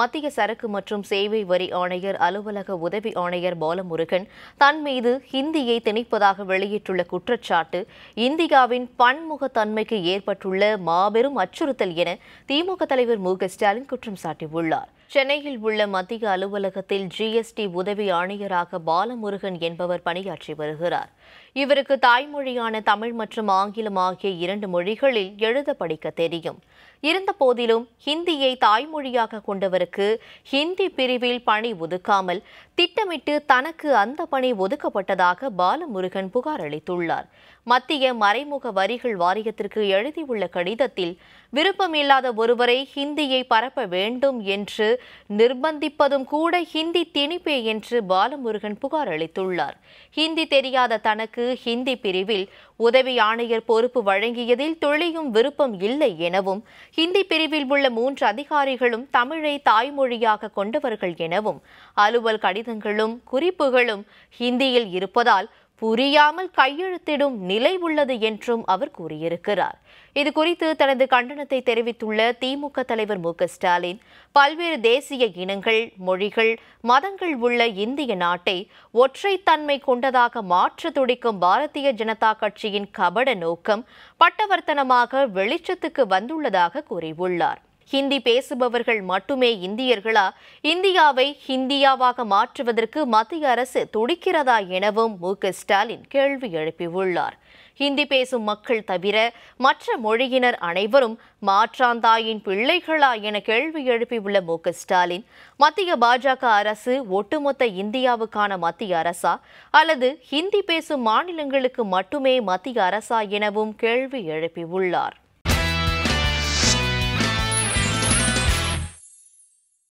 மத்திய சரக்கு மற்றும் சேவை வரி ஆணையர் அலுவலக உதவி ஆணையர் பாலமுருகன் தன் மீது ஹிந்தியை திணிப்பதாக வெளியிட்டுள்ள குற்றச்சாட்டு இந்தியாவின் பன்முகத்தன்மைக்கு ஏற்பட்டுள்ள மாபெரும் அச்சுறுத்தல் என திமுக தலைவர் மு ஸ்டாலின் குற்றம் சாட்டியுள்ளார் சென்னையில் உள்ள மத்திய அலுவலகத்தில் ஜிஎஸ்டி உதவி ஆணையராக பாலமுருகன் என்பவர் பணியாற்றி வருகிறார் இவருக்கு தாய்மொழியான தமிழ் மற்றும் ஆங்கிலம் ஆகிய இரண்டு மொழிகளில் எழுத படிக்க தெரியும் இருந்த போதிலும் ஹிந்தியை தாய்மொழியாக கொண்டவருக்கு ஹிந்தி பிரிவில் பணி ஒதுக்காமல் திட்டமிட்டு தனக்கு அந்த பணி ஒதுக்கப்பட்டதாக பாலமுருகன் புகார் அளித்துள்ளார் மத்திய மறைமுக வரிகள் வாரியத்திற்கு எழுதியுள்ள கடிதத்தில் விருப்பமில்லாத ஒருவரை ஹிந்தியை பரப்ப வேண்டும் என்று நிர்பந்திப்பதும் கூட ஹிந்தி திணிப்பே என்று பாலமுருகன் புகார் அளித்துள்ளார் ஹிந்தி தெரியாத தனக்கு அவருக்கு ஹிந்தி பிரிவில் உதவி ஆணையர் பொறுப்பு வழங்கியதில் துளியும் விருப்பம் இல்லை எனவும் ஹிந்தி பிரிவில் உள்ள மூன்று அதிகாரிகளும் தமிழை தாய்மொழியாக கொண்டவர்கள் எனவும் அலுவல் கடிதங்களும் குறிப்புகளும் ஹிந்தியில் இருப்பதால் புரியாமல் கையெழுத்திடும் நிலை உள்ளது என்றும் அவர் கூறியிருக்கிறார் இதுகுறித்து தனது கண்டனத்தை தெரிவித்துள்ள திமுக தலைவர் மு ஸ்டாலின் பல்வேறு தேசிய இனங்கள் மொழிகள் மதங்கள் உள்ள இந்திய நாட்டை ஒற்றைத்தன்மை கொண்டதாக மாற்ற துடிக்கும் பாரதிய ஜனதா கட்சியின் கபட நோக்கம் பட்டவர்த்தனமாக வெளிச்சத்துக்கு வந்துள்ளதாக கூறியுள்ளார் ஹிந்தி பேசுபவர்கள் மட்டுமே இந்தியர்களா இந்தியாவை ஹிந்தியாவாக மாற்றுவதற்கு மத்திய அரசு துடிக்கிறதா எனவும் மு ஸ்டாலின் கேள்வி எழுப்பியுள்ளார் ஹிந்தி பேசும் மக்கள் தவிர மற்ற மொழியினர் அனைவரும் மாற்றாந்தாயின் பிள்ளைகளா என கேள்வி எழுப்பியுள்ள மு ஸ்டாலின் மத்திய பாஜக அரசு ஒட்டுமொத்த இந்தியாவுக்கான மத்திய அரசா அல்லது ஹிந்தி பேசும் மாநிலங்களுக்கு மட்டுமே மத்திய அரசா எனவும் கேள்வி எழுப்பியுள்ளார்